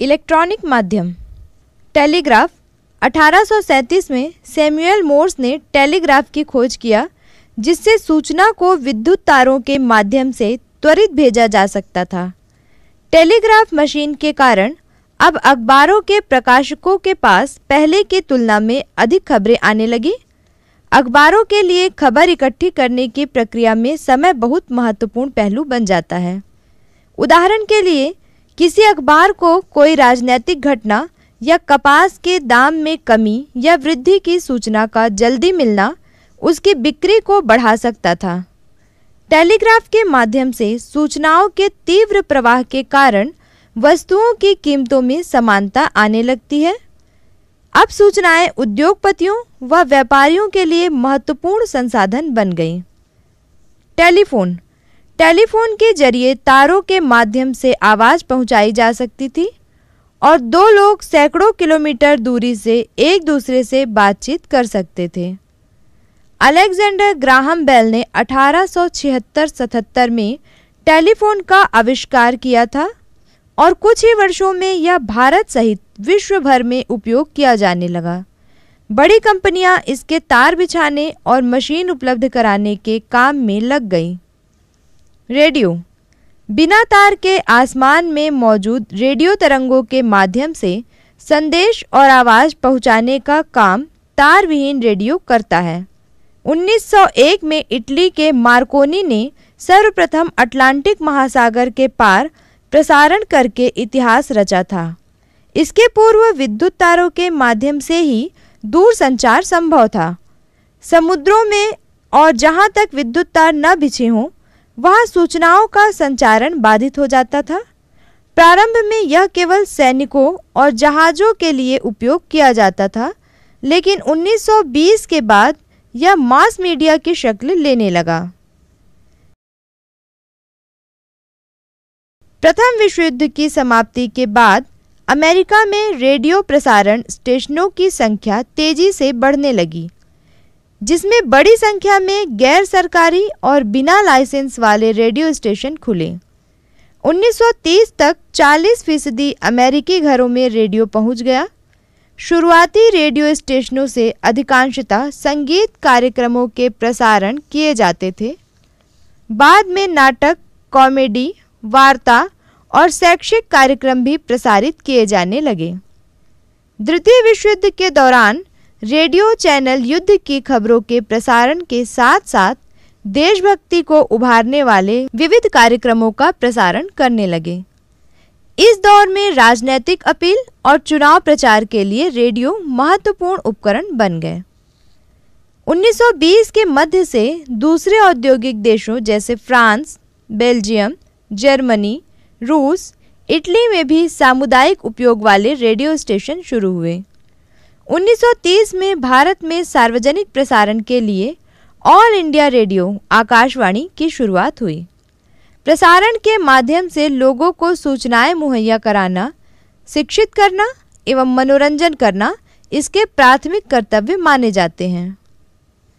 electronic माध्यम telegraph 1837 में Samuel Morse ने टेलीग्राफ की खोज किया जिससे सूचना को विद्युत तारों के माध्यम से त्वरित भेजा जा सकता था टेलीग्राफ मशीन के कारण अब अखबारों के प्रकाशकों के पास पहले की तुलना में अधिक खबरें आने लगी अखबारों के लिए खबर इकट्ठी करने की प्रक्रिया में समय बहुत महत्वपूर्ण पहलू बन जाता है उदाहरण के लिए किसी अखबार को कोई राजनैतिक घटना या कपास के दाम में कमी या वृद्धि की सूचना का जल्दी मिलना उसकी बिक्री को बढ़ा सकता था टेलीग्राफ के माध्यम से सूचनाओं के तीव्र प्रवाह के कारण वस्तुओं की कीमतों में समानता आने लगती है अब सूचनाएं उद्योगपतियों व व्यापारियों के लिए महत्वपूर्ण संसाधन बन गई टेलीफोन टेलीफोन के जरिए तारों के माध्यम से आवाज़ पहुंचाई जा सकती थी और दो लोग सैकड़ों किलोमीटर दूरी से एक दूसरे से बातचीत कर सकते थे अलेक्जेंडर ग्राहम बेल ने 1876-77 में टेलीफोन का आविष्कार किया था और कुछ ही वर्षों में यह भारत सहित विश्व भर में उपयोग किया जाने लगा बड़ी कंपनियां इसके तार बिछाने और मशीन उपलब्ध कराने के काम में लग गईं रेडियो बिना तार के आसमान में मौजूद रेडियो तरंगों के माध्यम से संदेश और आवाज़ पहुंचाने का काम तार विहीन रेडियो करता है 1901 में इटली के मार्कोनी ने सर्वप्रथम अटलांटिक महासागर के पार प्रसारण करके इतिहास रचा था इसके पूर्व विद्युत तारों के माध्यम से ही दूर संचार संभव था समुद्रों में और जहाँ तक विद्युत तार न बिछे हों वहां सूचनाओं का संचारण बाधित हो जाता था प्रारंभ में यह केवल सैनिकों और जहाज़ों के लिए उपयोग किया जाता था लेकिन 1920 के बाद यह मास मीडिया की शक्ल लेने लगा प्रथम विश्व युद्ध की समाप्ति के बाद अमेरिका में रेडियो प्रसारण स्टेशनों की संख्या तेजी से बढ़ने लगी जिसमें बड़ी संख्या में गैर सरकारी और बिना लाइसेंस वाले रेडियो स्टेशन खुले 1930 तक 40 फीसदी अमेरिकी घरों में रेडियो पहुंच गया शुरुआती रेडियो स्टेशनों से अधिकांशतः संगीत कार्यक्रमों के प्रसारण किए जाते थे बाद में नाटक कॉमेडी वार्ता और शैक्षिक कार्यक्रम भी प्रसारित किए जाने लगे द्वितीय विश्व युद्ध के दौरान रेडियो चैनल युद्ध की खबरों के प्रसारण के साथ साथ देशभक्ति को उभारने वाले विविध कार्यक्रमों का प्रसारण करने लगे इस दौर में राजनैतिक अपील और चुनाव प्रचार के लिए रेडियो महत्वपूर्ण उपकरण बन गए 1920 के मध्य से दूसरे औद्योगिक देशों जैसे फ्रांस बेल्जियम जर्मनी रूस इटली में भी सामुदायिक उपयोग वाले रेडियो स्टेशन शुरू हुए 1930 में भारत में सार्वजनिक प्रसारण के लिए ऑल इंडिया रेडियो आकाशवाणी की शुरुआत हुई प्रसारण के माध्यम से लोगों को सूचनाएं मुहैया कराना शिक्षित करना एवं मनोरंजन करना इसके प्राथमिक कर्तव्य माने जाते हैं